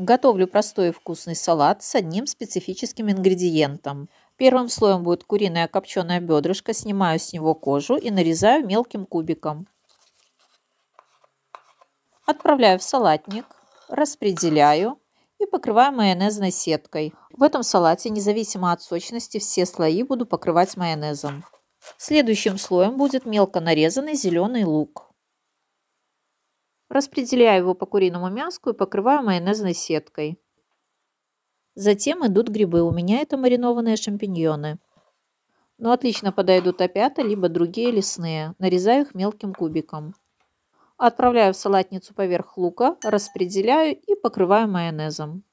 Готовлю простой и вкусный салат с одним специфическим ингредиентом. Первым слоем будет куриное копченое бедрышко, снимаю с него кожу и нарезаю мелким кубиком. Отправляю в салатник, распределяю и покрываю майонезной сеткой. В этом салате, независимо от сочности, все слои буду покрывать майонезом. Следующим слоем будет мелко нарезанный зеленый лук. Распределяю его по куриному мяску и покрываю майонезной сеткой. Затем идут грибы. У меня это маринованные шампиньоны. Но ну, отлично подойдут опята, либо другие лесные. Нарезаю их мелким кубиком. Отправляю в салатницу поверх лука, распределяю и покрываю майонезом.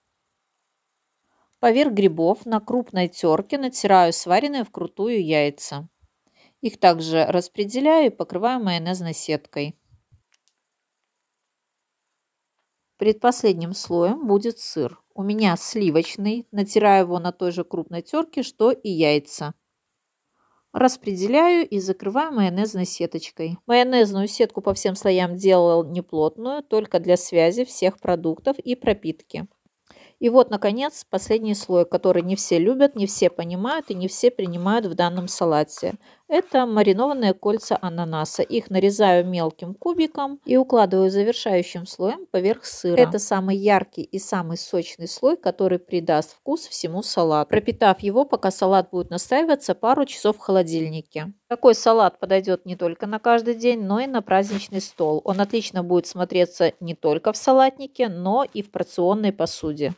Поверх грибов на крупной терке натираю сваренные вкрутую яйца. Их также распределяю и покрываю майонезной сеткой. Предпоследним слоем будет сыр. У меня сливочный, натираю его на той же крупной терке, что и яйца. Распределяю и закрываю майонезной сеточкой. Майонезную сетку по всем слоям делал неплотную, только для связи всех продуктов и пропитки. И вот, наконец, последний слой, который не все любят, не все понимают и не все принимают в данном салате. Это маринованные кольца ананаса. Их нарезаю мелким кубиком и укладываю завершающим слоем поверх сыра. Это самый яркий и самый сочный слой, который придаст вкус всему салату, пропитав его, пока салат будет настаиваться пару часов в холодильнике. Такой салат подойдет не только на каждый день, но и на праздничный стол. Он отлично будет смотреться не только в салатнике, но и в порционной посуде.